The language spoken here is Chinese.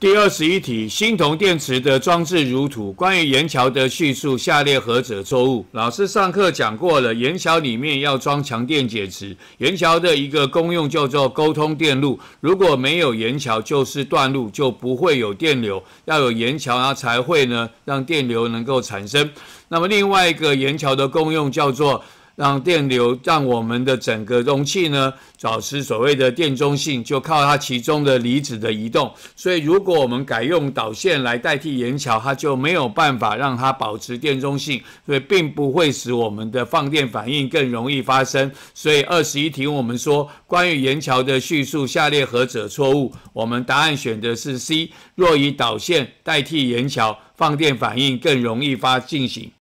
第二十一题，新铜电池的装置如图。关于岩桥的叙述，下列何者错误？老师上课讲过了，岩桥里面要装强电解池，岩桥的一个功用叫做沟通电路，如果没有岩桥就是断路，就不会有电流。要有岩桥，它才会呢让电流能够产生。那么另外一个岩桥的功用叫做。让电流让我们的整个容器呢保持所谓的电中性，就靠它其中的离子的移动。所以，如果我们改用导线来代替岩桥，它就没有办法让它保持电中性，所以并不会使我们的放电反应更容易发生。所以二十一题我们说关于岩桥的叙述，下列何者错误？我们答案选的是 C，若以导线代替岩桥，放电反应更容易发进行。